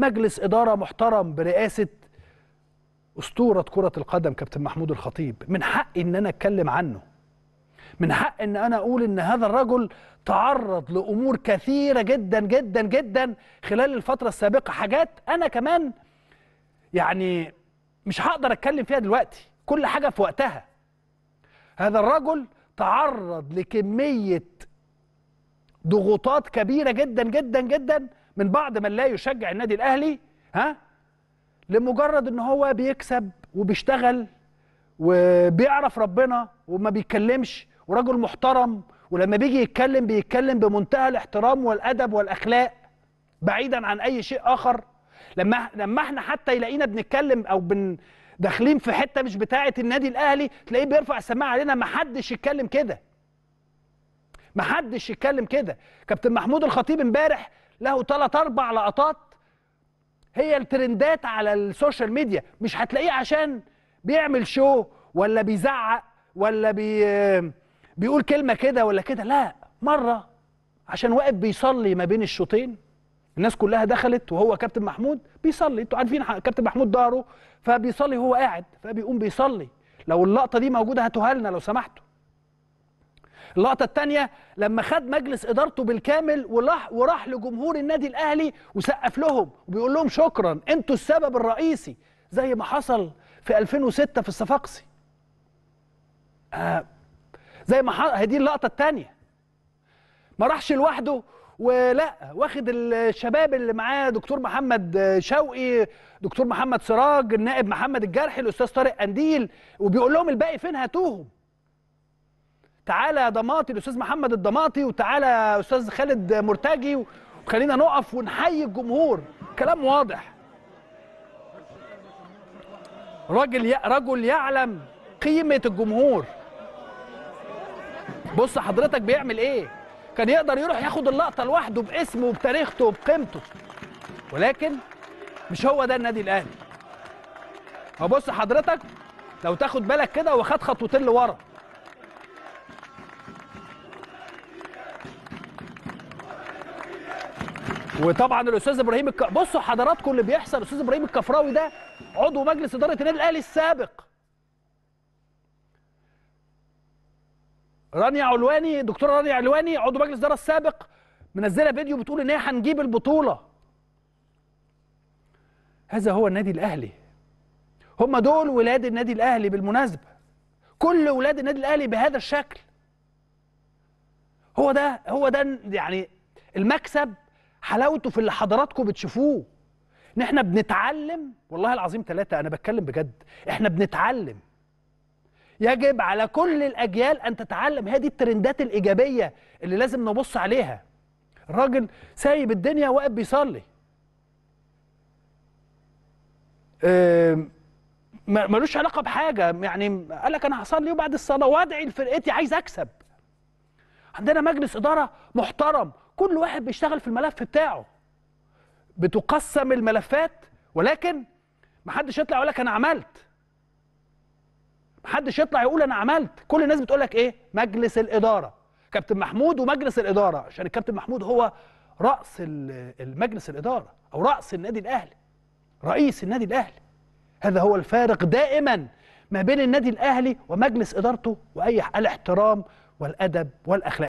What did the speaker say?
مجلس إدارة محترم برئاسة أسطورة كرة القدم كابتن محمود الخطيب من حقي إن أنا أتكلم عنه من حق إن أنا أقول إن هذا الرجل تعرض لأمور كثيرة جدا جدا جدا خلال الفترة السابقة حاجات أنا كمان يعني مش هقدر أتكلم فيها دلوقتي كل حاجة في وقتها هذا الرجل تعرض لكمية ضغوطات كبيرة جدا جدا جدا من بعض من لا يشجع النادي الاهلي ها لمجرد ان هو بيكسب وبيشتغل وبيعرف ربنا وما بيتكلمش وراجل محترم ولما بيجي يتكلم بيتكلم بمنتهى الاحترام والادب والاخلاق بعيدا عن اي شيء اخر لما لما احنا حتى يلاقينا بنتكلم او بن داخلين في حته مش بتاعه النادي الاهلي تلاقيه بيرفع السماعه علينا ما حدش يتكلم كده ما حدش يتكلم كده كابتن محمود الخطيب امبارح له ثلاث اربع لقطات هي الترندات على السوشيال ميديا مش هتلاقيه عشان بيعمل شو ولا بيزعق ولا بي بيقول كلمه كده ولا كده لا مره عشان واقف بيصلي ما بين الشوطين الناس كلها دخلت وهو كابتن محمود بيصلي انتوا عارفين كابتن محمود داره فبيصلي هو قاعد فبيقوم بيصلي لو اللقطه دي موجوده هاتوها لنا لو سمحتوا اللقطه الثانيه لما خد مجلس ادارته بالكامل وراح وراح لجمهور النادي الاهلي وسقف لهم وبيقول لهم شكرا انتوا السبب الرئيسي زي ما حصل في 2006 في الصفاقسي آه زي ما هي دي اللقطه الثانيه ما راحش لوحده ولا واخد الشباب اللي معاه دكتور محمد شوقي دكتور محمد سراج النائب محمد الجرحي الاستاذ طارق قنديل وبيقول لهم الباقي فين هاتوهم تعالى يا ضماطي الاستاذ محمد الضماطي وتعالى يا استاذ خالد مرتجي وخلينا نقف ونحيي الجمهور كلام واضح راجل ي... رجل يعلم قيمه الجمهور بص حضرتك بيعمل ايه كان يقدر يروح ياخد اللقطه لوحده باسمه وبتاريخته وبقيمته ولكن مش هو ده النادي الاهلي هو بص حضرتك لو تاخد بالك كده هو خد خطوتين لورا وطبعا الاستاذ ابراهيم الك... بصوا حضراتكم اللي بيحصل الاستاذ ابراهيم الكفراوي ده عضو مجلس اداره النادي الاهلي السابق رانيا علواني دكتوره رانيا علواني عضو مجلس الاداره السابق منزله فيديو بتقول ان هي هنجيب البطوله هذا هو النادي الاهلي هم دول ولاد النادي الاهلي بالمناسبه كل ولاد النادي الاهلي بهذا الشكل هو ده هو ده يعني المكسب حلاوته في اللي حضراتكم بتشوفوه ان احنا بنتعلم والله العظيم ثلاثة انا بتكلم بجد احنا بنتعلم يجب على كل الاجيال ان تتعلم هذه الترندات الايجابية اللي لازم نبص عليها الراجل سايب الدنيا واقف بيصلي ملوش علاقة بحاجة يعني قال لك أنا هصلي وبعد الصلاة وأدعي لفرقتي عايز أكسب عندنا مجلس إدارة محترم كل واحد بيشتغل في الملف بتاعه بتقسم الملفات ولكن محدش يطلع يقول لك انا عملت محدش يطلع يقول انا عملت كل الناس بتقول لك ايه مجلس الاداره كابتن محمود ومجلس الاداره عشان الكابتن محمود هو راس المجلس الاداره او راس النادي الاهلي رئيس النادي الاهلي هذا هو الفارق دائما ما بين النادي الاهلي ومجلس ادارته واي الاحترام والادب والاخلاق